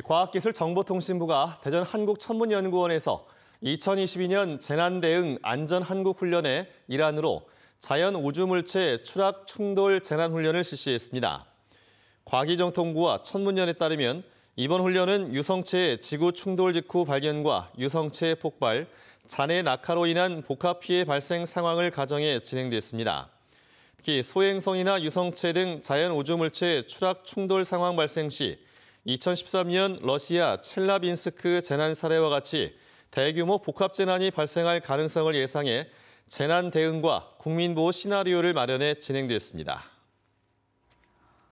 과학기술정보통신부가 대전 한국천문연구원에서 2022년 재난대응 안전한국훈련의 일환으로 자연 우주물체 추락 충돌 재난훈련을 실시했습니다. 과기정통부와 천문연에 따르면 이번 훈련은 유성체의 지구 충돌 직후 발견과 유성체의 폭발, 잔해 낙하로 인한 복합 피해 발생 상황을 가정해 진행됐습니다. 특히 소행성이나 유성체 등 자연 우주물체의 추락 충돌 상황 발생 시 2013년 러시아 첼라빈스크 재난 사례와 같이 대규모 복합 재난이 발생할 가능성을 예상해 재난 대응과 국민 보호 시나리오를 마련해 진행됐습니다.